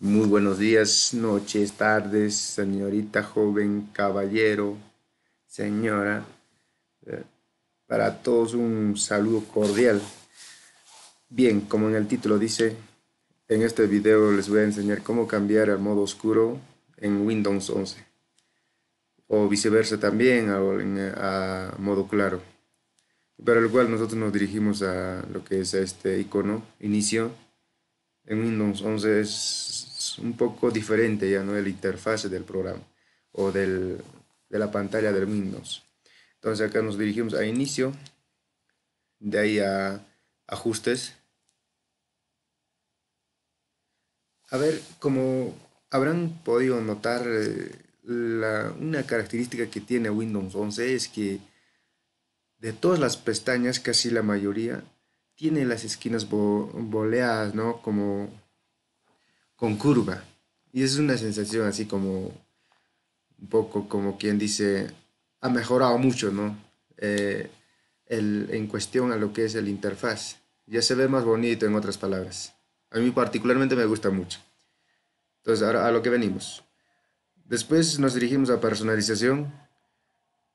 Muy buenos días, noches, tardes, señorita, joven, caballero, señora. Eh, para todos un saludo cordial. Bien, como en el título dice, en este video les voy a enseñar cómo cambiar al modo oscuro en Windows 11. O viceversa también a, a modo claro. Para el cual nosotros nos dirigimos a lo que es este icono, inicio en Windows 11 es un poco diferente ya, ¿no? la interfase del programa o del, de la pantalla del Windows. Entonces acá nos dirigimos a inicio, de ahí a ajustes. A ver, como habrán podido notar, eh, la, una característica que tiene Windows 11 es que de todas las pestañas, casi la mayoría tiene las esquinas boleadas, ¿no? Como con curva. Y es una sensación así como un poco como quien dice, ha mejorado mucho, ¿no? Eh, el, en cuestión a lo que es el interfaz. Ya se ve más bonito, en otras palabras. A mí particularmente me gusta mucho. Entonces, ahora a lo que venimos. Después nos dirigimos a personalización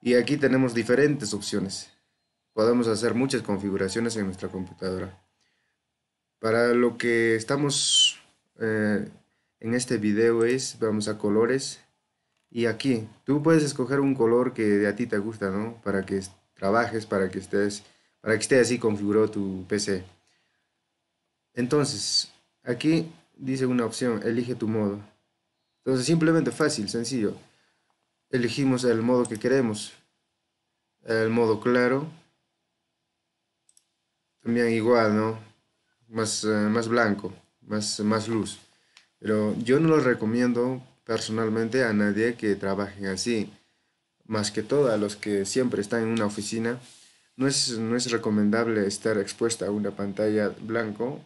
y aquí tenemos diferentes opciones. Podemos hacer muchas configuraciones en nuestra computadora. Para lo que estamos eh, en este video es, vamos a colores y aquí tú puedes escoger un color que a ti te gusta, ¿no? Para que trabajes, para que estés, para que esté así configurado tu PC. Entonces, aquí dice una opción, elige tu modo. Entonces, simplemente fácil, sencillo. Elegimos el modo que queremos, el modo claro, también igual, ¿no? Más, eh, más blanco, más, más luz. Pero yo no lo recomiendo personalmente a nadie que trabaje así. Más que todo a los que siempre están en una oficina. No es, no es recomendable estar expuesta a una pantalla blanco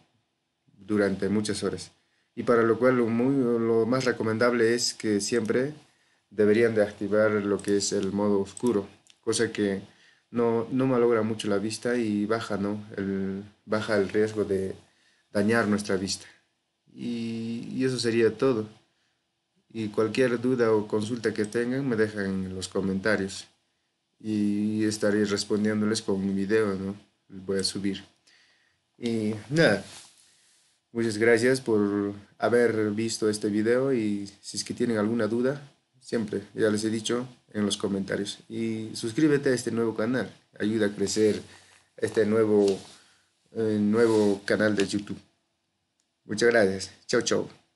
durante muchas horas. Y para lo cual lo, muy, lo más recomendable es que siempre deberían de activar lo que es el modo oscuro. Cosa que no, no malogra mucho la vista y baja, ¿no? el, baja el riesgo de dañar nuestra vista. Y, eso sería todo. Y cualquier duda o consulta que tengan me dejan en los comentarios. Y estaré respondiéndoles con un video, ¿no? Voy a subir. Y nada, muchas gracias por haber visto este video y si es que tienen alguna duda, siempre, ya les he dicho en los comentarios. Y suscríbete a este nuevo canal, ayuda a crecer este nuevo, eh, nuevo canal de YouTube. Muchas gracias, chao chao.